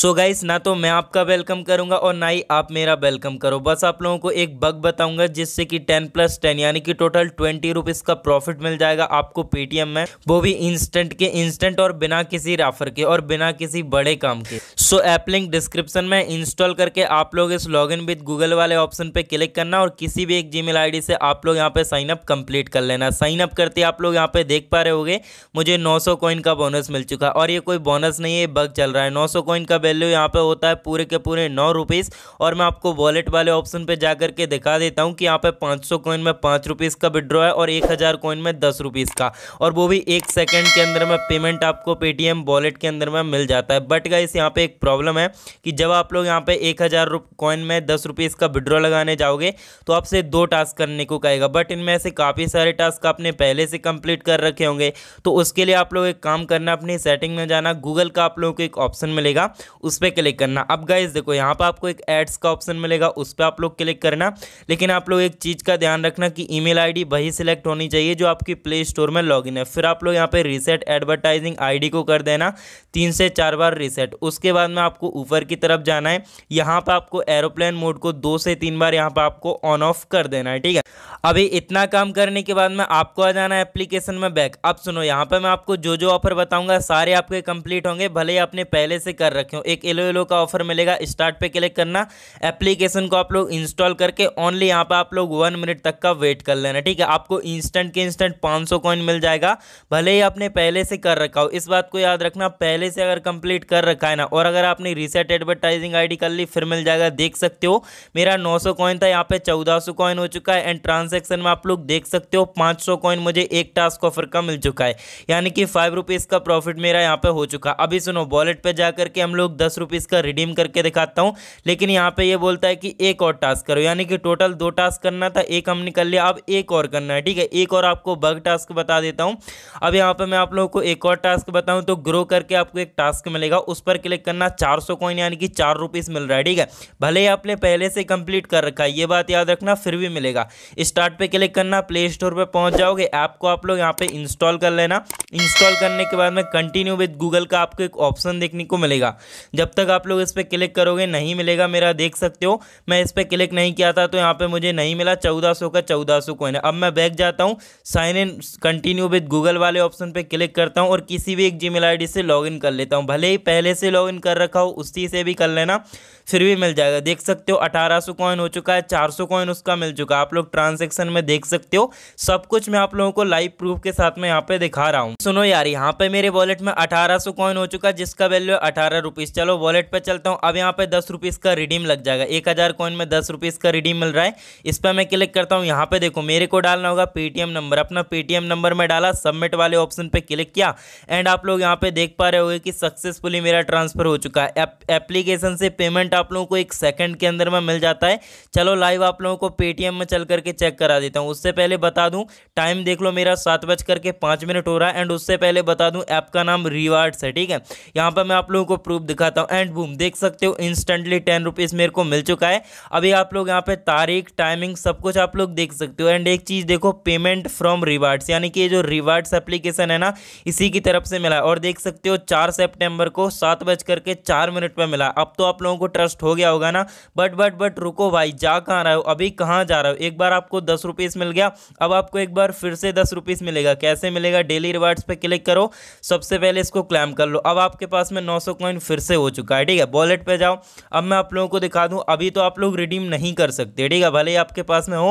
सो so guys ना तो मैं आपका वेलकम करूंगा और ना ही आप मेरा वेलकम करो बस आप लोगों को एक बग बताऊंगा जिससे कि 10 प्लस 10 यानी कि टोटल ट्वेंटी रुपीज़ का प्रॉफिट मिल जाएगा आपको पेटीएम में वो भी इंस्टेंट के इंस्टेंट और बिना किसी राफर के और बिना किसी बड़े काम के so so, app link description में इंस्टॉल करके आप लोग इस लॉग इन विद गूगल वाले ऑप्शन पे क्लिक करना और किसी भी एक जी मेल से आप लोग यहाँ पे साइन अप कम्प्लीट कर लेना साइनअप करते आप लोग यहाँ पे देख पा रहे हो मुझे नौ सौ कॉइन का बोनस मिल चुका और ये कोई बोनस नहीं है बग चल रहा है नौ सौ कॉइन का वैल्यू यहाँ पे होता है पूरे के पूरे नौ रुपीस और मैं आपको वॉलेट वाले ऑप्शन पे जा करके दिखा देता हूँ कि यहाँ पे 500 कॉइन में पाँच रुपीस का विड्रॉ है और 1000 कॉइन में दस रुपीस का और वो भी एक सेकंड के अंदर में पेमेंट आपको पेटीएम वॉलेट के अंदर में मिल जाता है बट गाइस यहाँ पे एक प्रॉब्लम है कि जब आप लोग यहाँ पे एक हज़ार कॉइन में दस रुपीस का विड्रॉ लगाने जाओगे तो आपसे दो टास्क करने को कहेगा बट इनमें से काफ़ी सारे टास्क आपने पहले से कंप्लीट कर रखे होंगे तो उसके लिए आप लोग एक काम करना अपनी सेटिंग में जाना गूगल का आप लोगों को एक ऑप्शन मिलेगा उस पर क्लिक करना अब गाइज देखो यहाँ पर आपको एक एड्स का ऑप्शन मिलेगा उस पर आप लोग क्लिक करना लेकिन आप लोग एक चीज़ का ध्यान रखना कि ईमेल आईडी वही सिलेक्ट होनी चाहिए जो आपकी प्ले स्टोर में लॉगिन है फिर आप लोग यहाँ पे रीसेट एडवर्टाइजिंग आईडी को कर देना तीन से चार बार रीसेट उसके बाद में आपको ऊपर की तरफ जाना है यहाँ पर आपको एरोप्लेन मोड को दो से तीन बार यहाँ पर आपको ऑन ऑफ कर देना है ठीक है अभी इतना काम करने के बाद में आपको आ जाना है एप्लीकेशन में बैक अब सुनो यहाँ पर मैं आपको जो जो ऑफर बताऊंगा सारे आपके कंप्लीट होंगे भले ही आपने पहले से कर रखे हो एक एलो एलो का ऑफर मिलेगा स्टार्ट पे क्लिक करना एप्लीकेशन को आप लोग इंस्टॉल करके ओनली यहाँ पर आप लोग वन मिनट तक का वेट कर लेना ठीक है आपको इंस्टेंट के इंस्टेंट पाँच सौ कॉइन मिल जाएगा भले ही आपने पहले से कर रखा हो इस बात को याद रखना पहले से अगर कंप्लीट कर रखा है ना और अगर आपने रिसेट एडवर्टाइजिंग आई कर ली फिर मिल जाएगा देख सकते हो मेरा नौ कॉइन था यहाँ पे चौदह कॉइन हो चुका है एंड ट्रांस ट्रांजेक्शन में आप लोग देख सकते हो 500 कॉइन मुझे एक टास्क ऑफर का मिल चुका है यानी कि फाइव रुपीज़ का प्रॉफिट मेरा यहाँ पे हो चुका है अभी सुनो वॉलेट पे जाकर के हम लोग दस रुपीज़ का रिडीम करके दिखाता हूँ लेकिन यहाँ पे ये बोलता है कि एक और टास्क करो यानी कि टोटल दो टास्क करना था एक हमने कर लिया अब एक और करना है ठीक है एक और आपको बग टास्क बता देता हूँ अब यहाँ पर मैं आप लोगों को एक और टास्क बताऊँ तो ग्रो करके आपको एक टास्क मिलेगा उस पर क्लिक करना चार कॉइन यानी कि चार मिल रहा है ठीक है भले ही आपने पहले से कंप्लीट कर रखा है ये बात याद रखना फिर भी मिलेगा इस स्टार्ट पे क्लिक करना प्ले स्टोर पर पहुंच जाओगे ऐप को आप लोग यहाँ पे इंस्टॉल कर लेना इंस्टॉल करने के बाद में कंटिन्यू विद गूगल का आपको एक ऑप्शन देखने को मिलेगा जब तक आप लोग इस पर क्लिक करोगे नहीं मिलेगा मेरा देख सकते हो मैं इस पर क्लिक नहीं किया था तो यहाँ पर मुझे नहीं मिला चौदह सौ का चौदह सौ अब मैं बैक जाता हूँ sign in continue with Google वाले ऑप्शन पर क्लिक करता हूँ और किसी भी एक जी मेल से लॉग इन कर लेता हूँ भले ही पहले से लॉग इन कर रखा हो उसी से भी कर लेना फिर भी मिल जाएगा देख सकते हो अठारह सौ कॉइन हो चुका है चार सौ कॉइन उसका मिल चुका है आप लोग ट्रांसेक्शन सेक्शन में देख सकते हो सब कुछ मैं आप लोगों को लाइव प्रूफ के साथ में यहाँ पे दिखा रहा हूँ सुनो यार यहाँ पे मेरे वॉलेट में अठारह सौ कॉइन हो चुका जिसका वैल्यू है अठारह रुपीज चलो वॉलेट पे चलता हूँ अब यहाँ पे दस रुपीज का रिडीम लग जाएगा एक हजार कॉइन में दस रुपीज का रिडीम मिल रहा है इस पर मैं क्लिक करता हूँ यहाँ पे देखो मेरे को डालना होगा पेटीएम नंबर अपना पेटीएम नंबर में डाला सबमिट वाले ऑप्शन पे क्लिक किया एंड आप लोग यहाँ पे देख पा रहे हो कि सक्सेसफुली मेरा ट्रांसफर हो चुका है एप्लीकेशन से पेमेंट आप लोगों को एक सेकंड के अंदर में मिल जाता है चलो लाइव आप लोगों को पेटीएम में चल करके चेक करा देता हूँ उससे पहले बता दूँ टाइम देख लो मेरा सात बज करके पाँच मिनट हो रहा है एंड उससे पहले बता दूँ ऐप का नाम रिवार्ड्स है ठीक है यहाँ पर मैं आप लोगों को प्रूफ दिखाता हूँ एंड बूम देख सकते हो इंस्टेंटली टेन रुपीज़ मेरे को मिल चुका है अभी आप लोग यहाँ पर तारीख टाइमिंग सब कुछ आप लोग देख सकते हो एंड एक चीज़ देखो पेमेंट फ्रॉम रिवार्ड्स यानी कि जो रिवार्ड्स एप्लीकेशन है ना इसी की तरफ से मिला और देख सकते हो चार सेप्टेम्बर को सात बज करके चार मिनट पर मिला अब तो आप लोगों को ट्रस्ट हो गया होगा ना बट बट बट रुको भाई जा कहाँ रहे हो अभी कहाँ जा रहे हो एक बार आपको दस रुपीस मिल गया अब आपको एक बार फिर से दस रुपीस मिलेगा कैसे मिलेगा डेली रिवार्ड्स पे क्लिक करो सबसे पहले इसको क्लेम कर लो अब आपके पास में नौ सौ कॉइन फिर से हो चुका है ठीक है वॉलेट पर जाओ अब मैं आप लोगों को दिखा दूँ अभी तो आप लोग रिडीम नहीं कर सकते ठीक है भले ही आपके पास में हो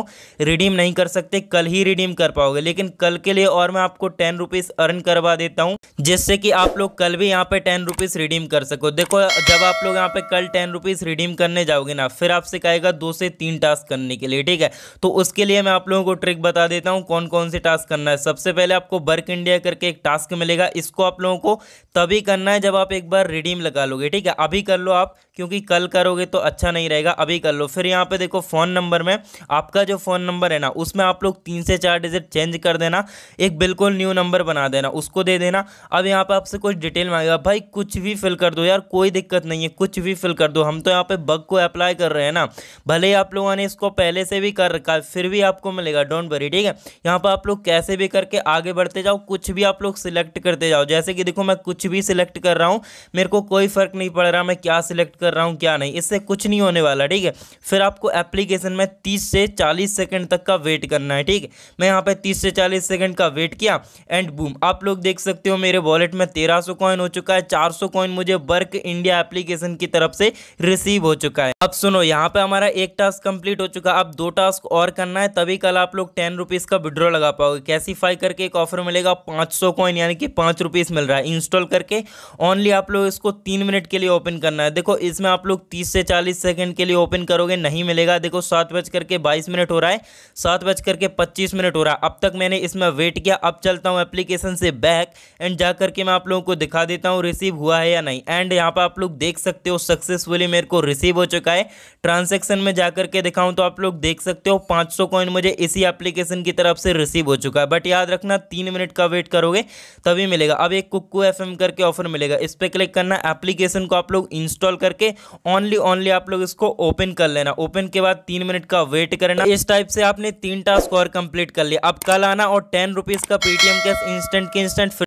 रिडीम नहीं कर सकते कल ही रिडीम कर पाओगे लेकिन कल के लिए और मैं आपको टेन अर्न करवा देता हूँ जिससे कि आप लोग कल भी यहाँ पे टेन रिडीम कर सको देखो जब आप लोग यहाँ पे कल टेन रिडीम करने जाओगे ना फिर आपसे कहेगा दो से तीन टास्क करने के लिए ठीक है तो उसके इसके लिए मैं आप लोगों को ट्रिक बता देता हूँ कौन कौन से टास्क करना है सबसे पहले आपको वर्क इंडिया करके एक टास्क मिलेगा इसको आप लोगों को तभी करना है जब आप एक बार रिडीम लगा लोगे ठीक है अभी कर लो आप क्योंकि कल करोगे तो अच्छा नहीं रहेगा अभी कर लो फिर यहाँ पे देखो फ़ोन नंबर में आपका जो फ़ोन नंबर है ना उसमें आप लोग तीन से चार डिजिट चेंज कर देना एक बिल्कुल न्यू नंबर बना देना उसको दे देना अब यहाँ पे आपसे कुछ डिटेल मांगेगा भाई कुछ भी फिल कर दो यार कोई दिक्कत नहीं है कुछ भी फिल कर दो हम तो यहाँ पे बग को अप्लाई कर रहे हैं ना भले ही आप लोगों ने इसको पहले से भी कर रखा है फिर भी आपको मिलेगा डोंट वरी ठीक है यहाँ पर आप लोग कैसे भी करके आगे बढ़ते जाओ कुछ भी आप लोग सिलेक्ट करते जाओ जैसे कि देखो मैं कुछ भी सिलेक्ट कर रहा हूँ मेरे को कोई फ़र्क नहीं पड़ रहा मैं क्या सिलेक्ट कर रहा हूँ क्या नहीं इससे कुछ नहीं होने वाला ठीक है फिर आपको एप्लीकेशन में तीस से चालीस सेकेंड तक का वेट करना है ठीक मैं यहाँ पर तीस से चालीस सेकेंड का वेट किया एंड बूम आप लोग देख सकते हो मेरे वॉलेट में तेरह सौ कॉइन हो चुका है चार सौ कॉइन मुझे वर्क इंडिया एप्लीकेशन की तरफ से रिसीव हो चुका है अब सुनो यहाँ पे हमारा एक टास्क कंप्लीट हो चुका अब दो टास्क और करना करना है तभी कल आप लोग टेन रुपीज़ का विड्रॉ लगा पाओगे कैसीफाई करके एक ऑफर मिलेगा पाँच सौ कॉइन यानी कि पाँच रुपीज़ मिल रहा है इंस्टॉल करके ओनली आप लोग इसको तीन मिनट के लिए ओपन करना है देखो इसमें आप लोग तीस से चालीस सेकेंड के लिए ओपन करोगे नहीं मिलेगा देखो सात बज करके बाईस मिनट हो रहा है सात बज करके पच्चीस मिनट हो रहा है अब तक मैंने इसमें वेट किया अब चलता हूँ एप्लीकेशन से बैक एंड जा करके मैं आप लोगों को दिखा देता हूँ रिसीव हुआ है या नहीं एंड यहाँ पर आप लोग देख सकते हो सक्सेसफुली मेरे को रिसीव हो चुका है ट्रांजेक्शन में जाकर के दिखाऊँ तो आप लोग देख सकते हो पाँच सौ कॉइन मुझे इसी एप्लीकेशन की तरफ से रिसीव हो चुका है बट याद रखना तीन मिनट का वेट करोगे तभी मिलेगा अब एक कुकू एफ करके ऑफर मिलेगा इस पर क्लिक करना एप्लीकेशन को आप लोग इंस्टॉल करके ओनली ओनली आप लोग इसको ओपन कर लेना ओपन के बाद तीन मिनट का वेट करना इस टाइप से आपने तीन टास्क और कंप्लीट कर लिया अब कल आना और टेन रुपीज़ का पेटीएम कैश इंस्टेंट के इंस्टेंट